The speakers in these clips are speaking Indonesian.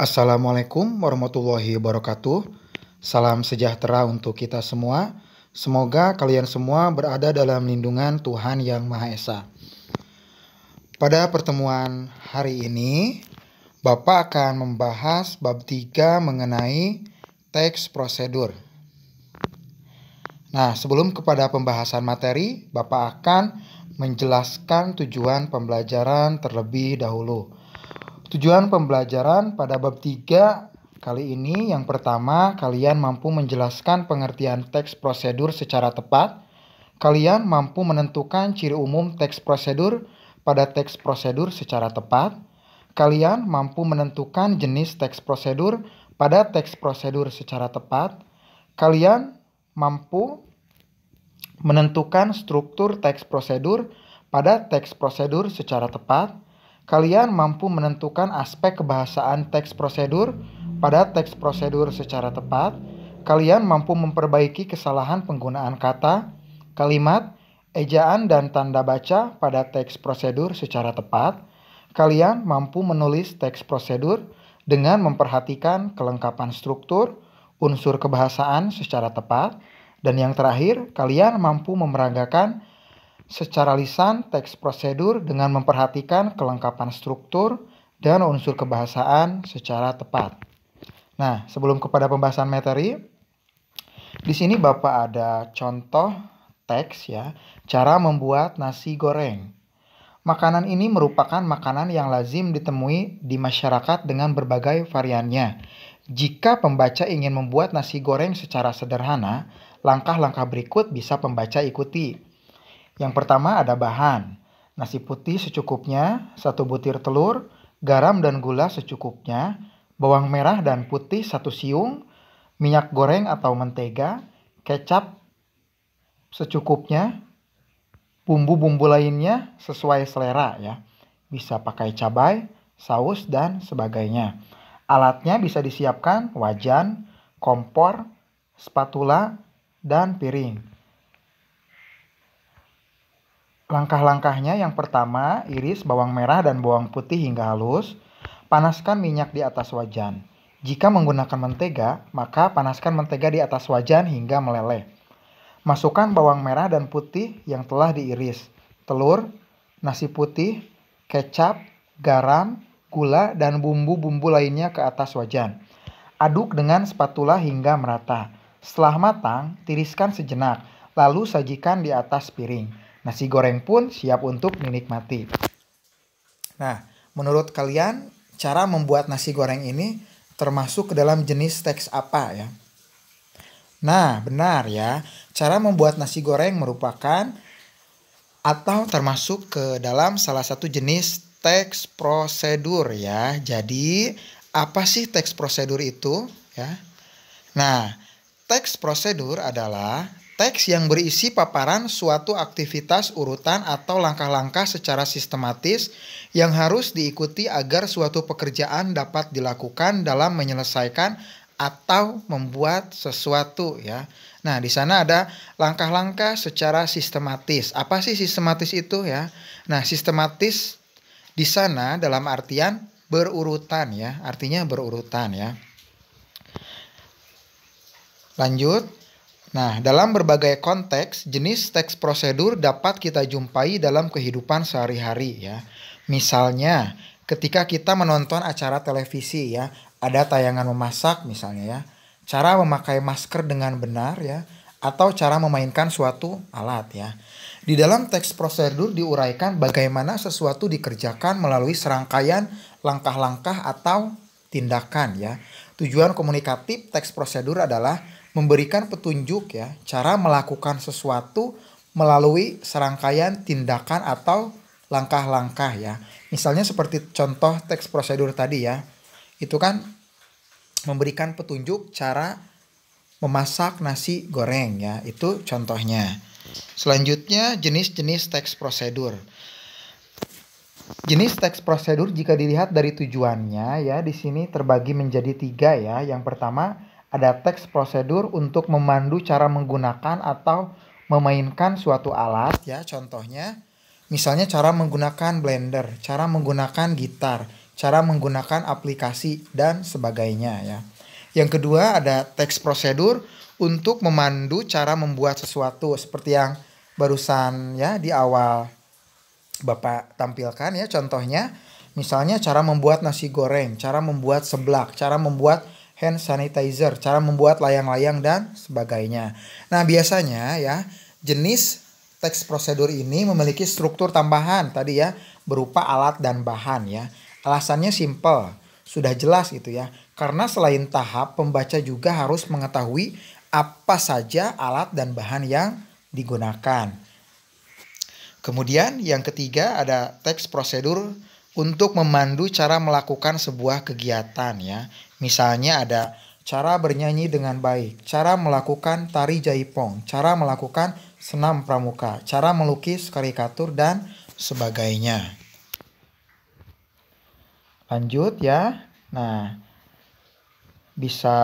Assalamualaikum warahmatullahi wabarakatuh. Salam sejahtera untuk kita semua. Semoga kalian semua berada dalam lindungan Tuhan Yang Maha Esa. Pada pertemuan hari ini, Bapak akan membahas bab 3 mengenai teks prosedur. Nah, sebelum kepada pembahasan materi, Bapak akan menjelaskan tujuan pembelajaran terlebih dahulu. Tujuan pembelajaran pada bab 3 kali ini yang pertama kalian mampu menjelaskan pengertian teks prosedur secara tepat. Kalian mampu menentukan ciri umum teks prosedur pada teks prosedur secara tepat. Kalian mampu menentukan jenis teks prosedur pada teks prosedur secara tepat. Kalian mampu menentukan struktur teks prosedur pada teks prosedur secara tepat kalian mampu menentukan aspek kebahasaan teks prosedur pada teks prosedur secara tepat, kalian mampu memperbaiki kesalahan penggunaan kata, kalimat, ejaan dan tanda baca pada teks prosedur secara tepat, kalian mampu menulis teks prosedur dengan memperhatikan kelengkapan struktur, unsur kebahasaan secara tepat, dan yang terakhir, kalian mampu memeragakan secara lisan teks prosedur dengan memperhatikan kelengkapan struktur dan unsur kebahasaan secara tepat. Nah, sebelum kepada pembahasan materi, di sini Bapak ada contoh teks ya, cara membuat nasi goreng. Makanan ini merupakan makanan yang lazim ditemui di masyarakat dengan berbagai variannya. Jika pembaca ingin membuat nasi goreng secara sederhana, langkah-langkah berikut bisa pembaca ikuti. Yang pertama ada bahan. Nasi putih secukupnya, satu butir telur, garam dan gula secukupnya, bawang merah dan putih satu siung, minyak goreng atau mentega, kecap secukupnya, bumbu-bumbu lainnya sesuai selera ya. Bisa pakai cabai, saus, dan sebagainya. Alatnya bisa disiapkan wajan, kompor, spatula, dan piring. Langkah-langkahnya yang pertama, iris bawang merah dan bawang putih hingga halus. Panaskan minyak di atas wajan. Jika menggunakan mentega, maka panaskan mentega di atas wajan hingga meleleh. Masukkan bawang merah dan putih yang telah diiris, telur, nasi putih, kecap, garam, gula, dan bumbu-bumbu lainnya ke atas wajan. Aduk dengan spatula hingga merata. Setelah matang, tiriskan sejenak, lalu sajikan di atas piring. Nasi goreng pun siap untuk dinikmati. Nah, menurut kalian cara membuat nasi goreng ini termasuk ke dalam jenis teks apa ya? Nah, benar ya. Cara membuat nasi goreng merupakan atau termasuk ke dalam salah satu jenis teks prosedur ya. Jadi, apa sih teks prosedur itu ya? Nah, teks prosedur adalah Teks yang berisi paparan suatu aktivitas urutan atau langkah-langkah secara sistematis yang harus diikuti agar suatu pekerjaan dapat dilakukan dalam menyelesaikan atau membuat sesuatu ya. Nah, di sana ada langkah-langkah secara sistematis. Apa sih sistematis itu ya? Nah, sistematis di sana dalam artian berurutan ya, artinya berurutan ya. Lanjut Nah, dalam berbagai konteks, jenis teks prosedur dapat kita jumpai dalam kehidupan sehari-hari ya. Misalnya, ketika kita menonton acara televisi ya, ada tayangan memasak misalnya ya. Cara memakai masker dengan benar ya atau cara memainkan suatu alat ya. Di dalam teks prosedur diuraikan bagaimana sesuatu dikerjakan melalui serangkaian langkah-langkah atau tindakan ya. Tujuan komunikatif teks prosedur adalah memberikan petunjuk ya cara melakukan sesuatu melalui serangkaian tindakan atau langkah-langkah ya. Misalnya seperti contoh teks prosedur tadi ya. Itu kan memberikan petunjuk cara memasak nasi goreng ya. Itu contohnya. Selanjutnya jenis-jenis teks prosedur. Jenis teks prosedur jika dilihat dari tujuannya ya di sini terbagi menjadi tiga ya. Yang pertama ada teks prosedur untuk memandu cara menggunakan atau memainkan suatu alat ya contohnya misalnya cara menggunakan blender, cara menggunakan gitar, cara menggunakan aplikasi dan sebagainya ya. Yang kedua ada teks prosedur untuk memandu cara membuat sesuatu seperti yang barusan ya di awal Bapak tampilkan ya contohnya misalnya cara membuat nasi goreng, cara membuat seblak, cara membuat hand sanitizer, cara membuat layang-layang dan sebagainya. Nah, biasanya ya, jenis teks prosedur ini memiliki struktur tambahan tadi ya, berupa alat dan bahan ya. Alasannya simple, sudah jelas gitu ya. Karena selain tahap, pembaca juga harus mengetahui apa saja alat dan bahan yang digunakan. Kemudian yang ketiga ada teks prosedur untuk memandu cara melakukan sebuah kegiatan ya. Misalnya ada cara bernyanyi dengan baik, cara melakukan tari jaipong, cara melakukan senam pramuka, cara melukis karikatur dan sebagainya. Lanjut ya. Nah, bisa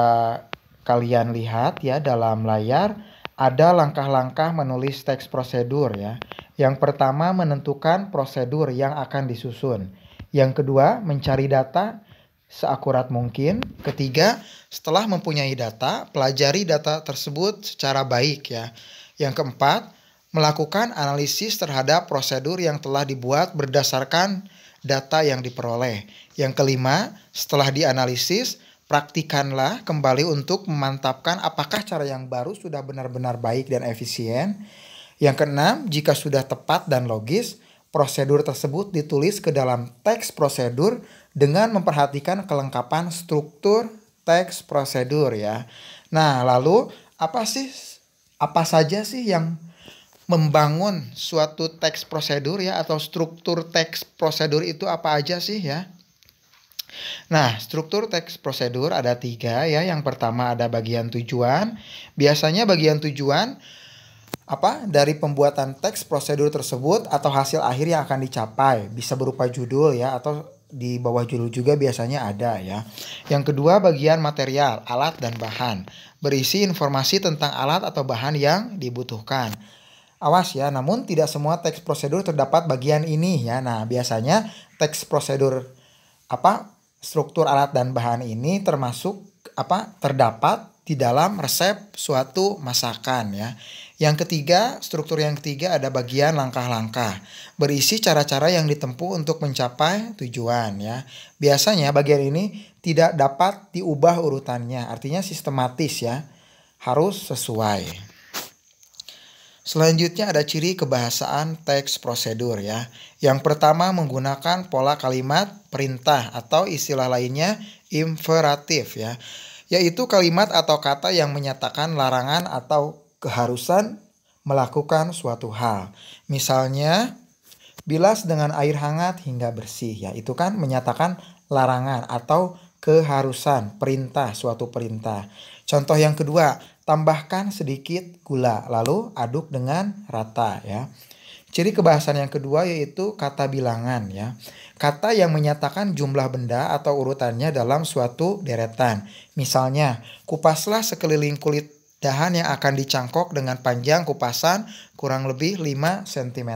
kalian lihat ya dalam layar ada langkah-langkah menulis teks prosedur ya. Yang pertama menentukan prosedur yang akan disusun. Yang kedua, mencari data seakurat mungkin. Ketiga, setelah mempunyai data, pelajari data tersebut secara baik ya. Yang keempat, melakukan analisis terhadap prosedur yang telah dibuat berdasarkan data yang diperoleh. Yang kelima, setelah dianalisis, praktikanlah kembali untuk memantapkan apakah cara yang baru sudah benar-benar baik dan efisien. Yang keenam, jika sudah tepat dan logis, Prosedur tersebut ditulis ke dalam teks prosedur dengan memperhatikan kelengkapan struktur teks prosedur ya. Nah, lalu apa sih apa saja sih yang membangun suatu teks prosedur ya atau struktur teks prosedur itu apa aja sih ya? Nah, struktur teks prosedur ada tiga ya. Yang pertama ada bagian tujuan. Biasanya bagian tujuan apa dari pembuatan teks prosedur tersebut atau hasil akhir yang akan dicapai bisa berupa judul ya atau di bawah judul juga biasanya ada ya. Yang kedua bagian material, alat dan bahan. Berisi informasi tentang alat atau bahan yang dibutuhkan. Awas ya, namun tidak semua teks prosedur terdapat bagian ini ya. Nah, biasanya teks prosedur apa struktur alat dan bahan ini termasuk apa terdapat di dalam resep suatu masakan ya. Yang ketiga, struktur yang ketiga ada bagian langkah-langkah, berisi cara-cara yang ditempuh untuk mencapai tujuan ya. Biasanya bagian ini tidak dapat diubah urutannya, artinya sistematis ya. Harus sesuai. Selanjutnya ada ciri kebahasaan teks prosedur ya. Yang pertama menggunakan pola kalimat perintah atau istilah lainnya imperatif ya yaitu kalimat atau kata yang menyatakan larangan atau keharusan melakukan suatu hal. Misalnya, bilas dengan air hangat hingga bersih, yaitu kan menyatakan larangan atau keharusan, perintah, suatu perintah. Contoh yang kedua, tambahkan sedikit gula, lalu aduk dengan rata ya. Ciri kebahasan yang kedua yaitu kata bilangan ya kata yang menyatakan jumlah benda atau urutannya dalam suatu deretan. Misalnya, kupaslah sekeliling kulit dahan yang akan dicangkok dengan panjang kupasan kurang lebih 5 cm.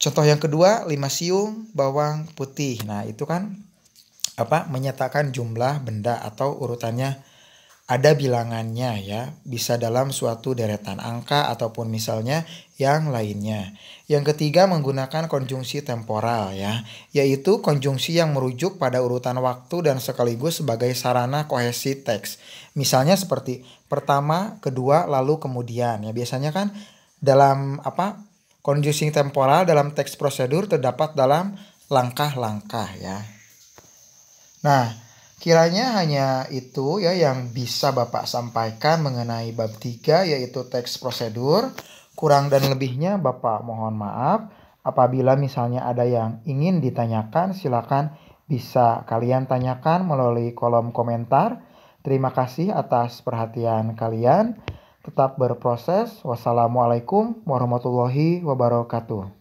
Contoh yang kedua, 5 siung bawang putih. Nah, itu kan apa menyatakan jumlah benda atau urutannya ada bilangannya ya, bisa dalam suatu deretan angka ataupun misalnya yang lainnya. Yang ketiga menggunakan konjungsi temporal ya, yaitu konjungsi yang merujuk pada urutan waktu dan sekaligus sebagai sarana kohesi teks. Misalnya seperti pertama, kedua, lalu kemudian. Ya biasanya kan dalam apa? Konjungsi temporal dalam teks prosedur terdapat dalam langkah-langkah ya. Nah, Kiranya hanya itu ya yang bisa Bapak sampaikan mengenai bab 3 yaitu teks prosedur. Kurang dan lebihnya Bapak mohon maaf. Apabila misalnya ada yang ingin ditanyakan silakan bisa kalian tanyakan melalui kolom komentar. Terima kasih atas perhatian kalian. Tetap berproses. Wassalamualaikum warahmatullahi wabarakatuh.